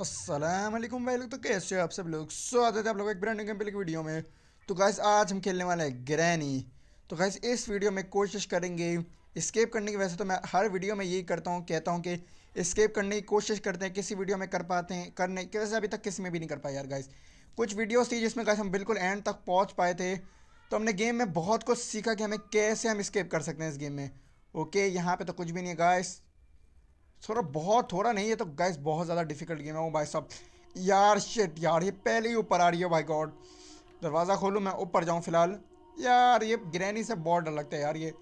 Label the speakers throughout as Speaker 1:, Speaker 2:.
Speaker 1: असलम भाई लोग तो कैसे हो आप सब लोग स्वागत है आप लोग एक ब्रांड गेम प्ले की वीडियो में तो गैस आज हम खेलने वाले हैं ग्रैनी तो गैस इस वीडियो में कोशिश करेंगे स्केप करने की वैसे तो मैं हर वीडियो में यही करता हूँ कहता हूँ कि स्केप करने की कोशिश करते हैं किसी वीडियो में कर पाते हैं करने की वैसे अभी तक किसी में भी नहीं कर पाए यार गाइस कुछ वीडियोज़ थी जिसमें गाइस हम बिल्कुल एंड तक पहुँच पाए थे तो हमने गेम में बहुत कुछ सीखा कि हमें कैसे हम स्केप कर सकते हैं इस गेम में ओके यहाँ पर तो कुछ भी नहीं है गाइस थोड़ा बहुत थोड़ा नहीं है तो गैस बहुत ज़्यादा डिफिकल्ट गेम है वो भाई साहब यार शिट यार ये पहले ही ऊपर आ रही है भाई गॉड दरवाज़ा खोलूँ मैं ऊपर जाऊँ फिलहाल यार ये ग्रैनी से बहुत डर लगता है यार ये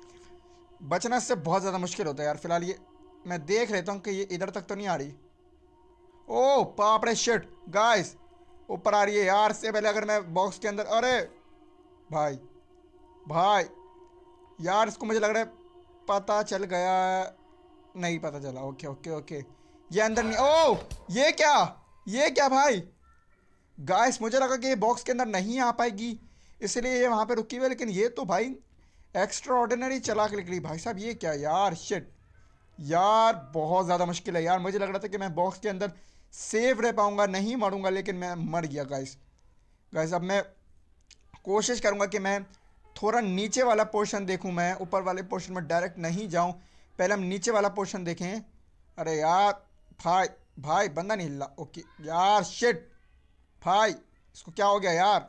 Speaker 1: बचना से बहुत ज़्यादा मुश्किल होता है यार फिलहाल ये मैं देख लेता हूँ कि ये इधर तक तो नहीं आ रही ओ पापड़े शिट गाइस ऊपर आ रही है यार से पहले अगर मैं बॉक्स के अंदर अरे भाई भाई यार इसको मुझे लग रहा है पता चल गया नहीं पता चला ओके ओके ओके ये अंदर नहीं ओ ये क्या ये क्या भाई गाइस मुझे लगा कि ये बॉक्स के अंदर नहीं आ पाएगी इसलिए ये वहाँ पे रुकी हुई है लेकिन ये तो भाई एक्स्ट्रा ऑर्डिनरी चला के निकली भाई साहब ये क्या यार शिट यार बहुत ज़्यादा मुश्किल है यार मुझे लग रहा था कि मैं बॉक्स के अंदर सेफ रह पाऊँगा नहीं मरूँगा लेकिन मैं मर गया गाइस गाइस अब मैं कोशिश करूँगा कि मैं थोड़ा नीचे वाला पोर्शन देखूँ मैं ऊपर वाले पोर्शन में डायरेक्ट नहीं जाऊँ पहले हम नीचे वाला पोर्शन देखें अरे यार भाई भाई बंदा नहीं हिला ओके यार शिट भाई इसको क्या हो गया यार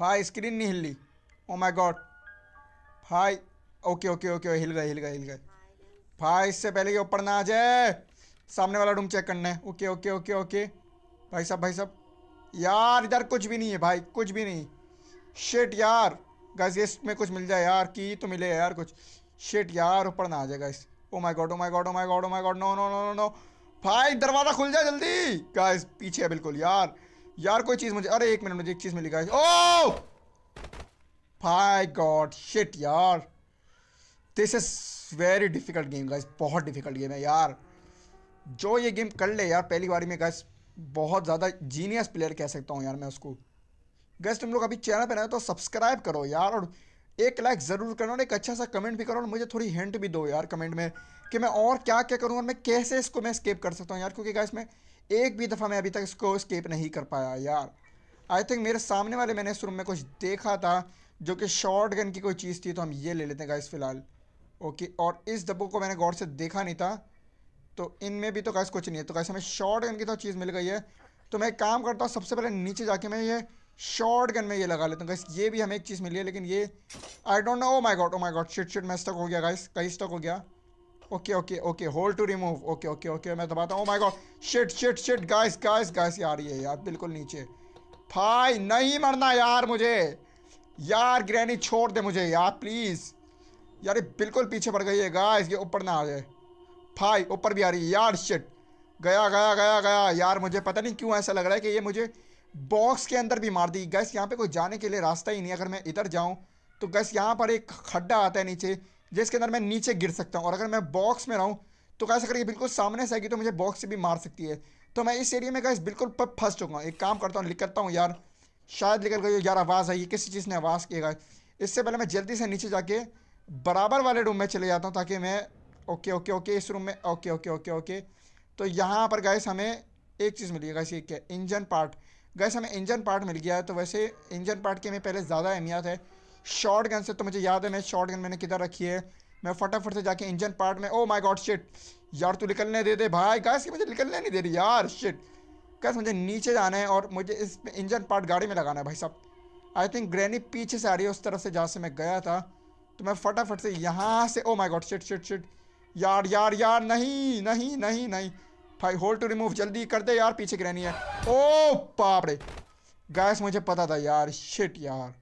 Speaker 1: भाई स्क्रीन नहीं हिली ओ माय गॉड भाई ओके ओके ओके हिल गए हिल गए हिल गए भाई इससे पहले कि ऊपर ना आ जाए सामने वाला रूम चेक करना है ओके ओके ओके ओके भाई साहब भाई साहब यार इधर कुछ भी नहीं है भाई कुछ भी नहीं शिट यार गज इसमें कुछ मिल जाए यार की तो मिले यार कुछ शिट यार ऊपर ना आ जाएगा इस oh my god oh my god oh my god oh my god no no no no no भाई दरवाजा खुल जाए जल्दी गाइस पीछे है बिल्कुल यार यार कोई चीज मुझे अरे एक मिनट मुझे एक चीज मिली गाइस ओ oh! भाई गॉड शिट यार this is very difficult game guys बहुत डिफिकल्ट गेम है यार जो ये गेम कर ले यार पहली बारी में गाइस बहुत ज़्यादा जीनियस प्लेयर कह सकता हूँ यार मैं उसको गैस तुम लोग अभी चैनल पर नए तो सब्सक्राइब करो यार और एक लाइक ज़रूर करना और एक अच्छा सा कमेंट भी करो और मुझे थोड़ी हिंट भी दो यार कमेंट में कि मैं और क्या क्या करूँ और मैं कैसे इसको मैं स्केप कर सकता हूँ यार क्योंकि गाइस मैं एक भी दफ़ा मैं अभी तक इसको स्केप नहीं कर पाया यार आई थिंक मेरे सामने वाले मैंने इस रूम में कुछ देखा था जो कि शॉर्ट गन की कोई चीज़ थी तो हम ये ले लेते हैं गाइस फ़िलहाल ओके और इस डब्बो को मैंने गौर से देखा नहीं था तो इनमें भी तो गाइस कुछ नहीं है तो गाइस हमें शॉर्ट गन की तो चीज़ मिल गई है तो मैं काम करता हूँ सबसे पहले नीचे जाके मैं ये शॉर्ट गन में ये लगा लेता हूँ गाइस ये भी हमें एक चीज़ मिली है लेकिन ये I don't know oh my god oh my god shit shit मैं स्टक हो गया गाइस कहीं स्टक हो गया okay okay okay hold to remove okay okay okay मैं दबाता हूँ oh my god shit shit shit guys guys guys यार है यार बिल्कुल नीचे भाई नहीं मरना यार मुझे यार ग्रैनी छोड़ दे मुझे यार प्लीज़ यार ये बिल्कुल पीछे पड़ गई है गाइस ये ऊपर ना आ जाए भाई ऊपर भी आ रही है यार शिट गया गया गया गया यार मुझे पता नहीं क्यों ऐसा लग रहा है कि ये मुझे बॉक्स के अंदर भी मार दी गैस यहाँ पे कोई जाने के लिए रास्ता ही नहीं अगर मैं इधर जाऊँ तो गैस यहाँ पर एक खड्डा आता है नीचे जिसके अंदर मैं नीचे गिर सकता हूँ और अगर मैं बॉक्स में रहूँ तो कैसे करके बिल्कुल सामने से आएगी तो मुझे बॉक्स से भी मार सकती है तो मैं इस एरिया में गैस बिल्कुल पर फंस चुका हूँ एक काम करता हूँ लिख करता हूँ यार शायद निकल गई यार आवाज़ आई किसी चीज़ ने आवाज़ किया गया इससे पहले मैं जल्दी से नीचे जाके बराबर वाले रूम में चले जाता हूँ ताकि मैं ओके ओके ओके इस रूम में ओके ओके ओके ओके तो यहाँ पर गैस हमें एक चीज़ मिली गैस ये क्या इंजन पार्ट गैस हमें इंजन पार्ट मिल गया है तो वैसे इंजन पार्ट की हमें पहले ज़्यादा अहमियत है शॉर्ट गन से तो मुझे याद है मैं शॉर्ट गन मैंने किधर रखी है मैं फटाफट से जाके इंजन पार्ट में ओ माय गॉड शिट यार तू निकलने दे दे भाई गैस की मुझे निकलने नहीं दे रही यार शिट गैस मुझे नीचे जाना है और मुझे इस इंजन पार्ट गाड़ी में लगाना है भाई साहब आई थिंक ग्रैनी पीछे से आ रही है उस तरफ से जहाँ से मैं गया था तो मैं फटाफट से यहाँ से oh my god shit shit shit यार यार यार नहीं नहीं नहीं नहीं भाई होल्ड टू रिमूव जल्दी कर दे यार पीछे की रहनी है ओ पापड़े रे गाइस मुझे पता था यार शिट यार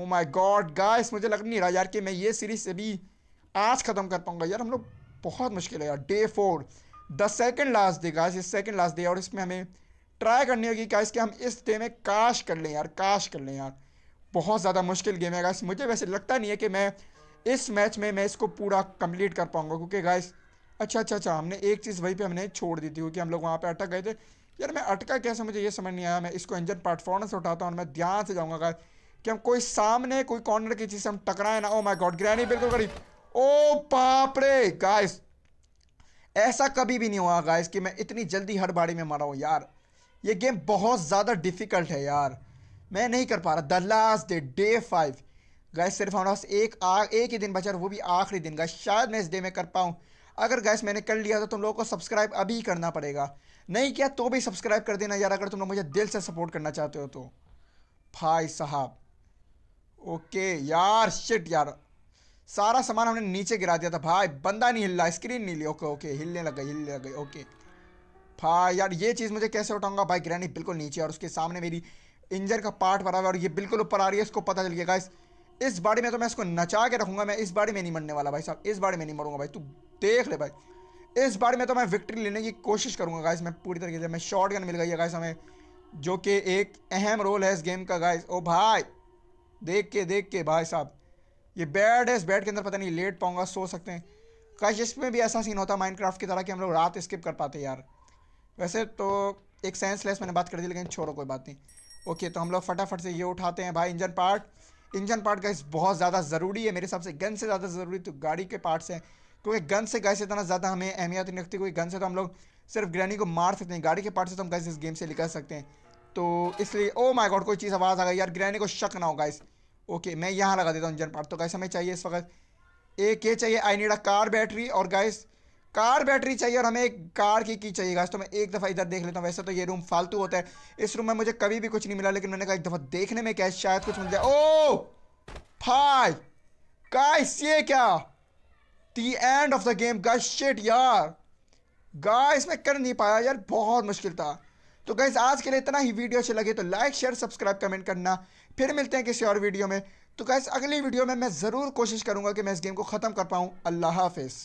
Speaker 1: ओ माय गॉड गाइस मुझे लग नहीं रहा यार कि मैं ये सीरीज से भी आज ख़त्म कर पाऊंगा यार हम लोग बहुत मुश्किल है यार day four the second last day guys इस सेकेंड लास्ट डे और इसमें हमें ट्राई करनी होगी गाइस कि हम इस डे में काश कर लें यार काश कर लें यार बहुत ज़्यादा मुश्किल गेम है गाइस मुझे वैसे लगता नहीं है कि मैं इस मैच में मैं इसको पूरा कंप्लीट कर पाऊँगा क्योंकि गाइस अच्छा अच्छा अच्छा हमने एक चीज़ वहीं पे हमने छोड़ दी थी क्योंकि हम लोग वहाँ पे अटक गए थे यार मैं अटका कैसे मुझे ये समझ नहीं आया मैं इसको इंजन प्लेटफॉर्म से उठाता हूँ और मैं ध्यान से जाऊँगा गाय कि हम कोई सामने कोई कॉर्नर की चीज़ से हम टकराए ना ओ माई गॉड ग्रैनी बिल्कुल करीब ओ oh, बाप रे गाइस ऐसा कभी भी नहीं हुआ गाइस कि मैं इतनी जल्दी हर बाड़ी में मरा हूँ यार ये गेम बहुत ज़्यादा डिफ़िकल्ट है यार मैं नहीं कर पा रहा the last day day five guys सिर्फ हमारे पास एक आ, एक ही दिन बचा वो भी आखिरी दिन गाइस शायद मैं इस डे में कर पाऊँ अगर गैस मैंने कर लिया तो तुम लोगों को सब्सक्राइब अभी करना पड़ेगा नहीं किया तो भी सब्सक्राइब कर देना यार अगर तुम लोग मुझे दिल से सपोर्ट करना चाहते हो तो भाई साहब ओके यार शिट यार सारा सामान हमने नीचे गिरा दिया था भाई बंदा नहीं हिल रहा स्क्रीन नहीं ली ओके ओके हिलने लग गई हिलने लग गई ओके भाई यार ये चीज़ मुझे कैसे उठाऊंगा भाई ग्रैनी बिल्कुल नीचे और उसके सामने मेरी इंजन का पार्ट भरा हुआ है और ये बिल्कुल ऊपर आ रही है इसको पता चल गया गाइस इस बाड़ी में तो मैं इसको नचा के रखूंगा मैं इस बाड़ी में नहीं मरने वाला भाई साहब इस बाड़ी में नहीं मरूंगा भाई तू देख ले भाई इस बार में तो मैं विक्ट्री लेने की कोशिश करूंगा गाइस मैं पूरी तरीके से मैं शॉर्ट गन मिल गई है गाइस हमें जो कि एक अहम रोल है इस गेम का गाइस ओ भाई देख के देख के भाई साहब ये बैड है इस बैड के अंदर पता नहीं लेट पाऊँगा सो सकते हैं काश इसमें भी ऐसा सीन होता माइनक्राफ्ट की तरह कि हम लोग रात स्किप कर पाते यार वैसे तो एक सेंसलेस मैंने बात कर दी लेकिन छोड़ो कोई बात नहीं ओके तो हम लोग फटाफट से ये उठाते हैं भाई इंजन पार्ट इंजन पार्ट का बहुत ज़्यादा ज़रूरी है मेरे हिसाब से गन से ज़्यादा ज़रूरी तो गाड़ी के पार्ट्स हैं क्योंकि गन से गैस इतना ज़्यादा हमें अहमियत नहीं रखती क्योंकि गन से तो हम लोग सिर्फ ग्रैनी को मार सकते हैं गाड़ी के पार्ट से तो हम गैस इस गेम से निकल सकते हैं तो इसलिए ओ माय गॉड कोई चीज़ आवाज़ आ गई यार ग्रैनी को शक ना हो गाइस ओके मैं यहाँ लगा देता हूँ इंजन पार्ट तो गाइस हमें चाहिए इस वक्त एक ये चाहिए I need a car battery और गाइस कार बैटरी चाहिए और हमें एक कार की की चाहिए गाइस तो मैं एक दफ़ा इधर देख लेता हूँ वैसे तो ये रूम फालतू होता है इस रूम में मुझे कभी भी कुछ नहीं मिला लेकिन मैंने कहा एक दफ़ा देखने में कैश शायद कुछ मिल जाए ओ oh! भाई गाइस ये क्या the end of the game guys यार गाइस मैं कर नहीं पाया यार बहुत मुश्किल था तो गाइस आज के लिए इतना ही वीडियो अच्छे लगे तो लाइक शेयर सब्सक्राइब कमेंट करना फिर मिलते हैं किसी और वीडियो में तो गाइस अगली वीडियो में मैं ज़रूर कोशिश करूंगा कि मैं इस गेम को ख़त्म कर पाऊँ अल्लाह हाफिज़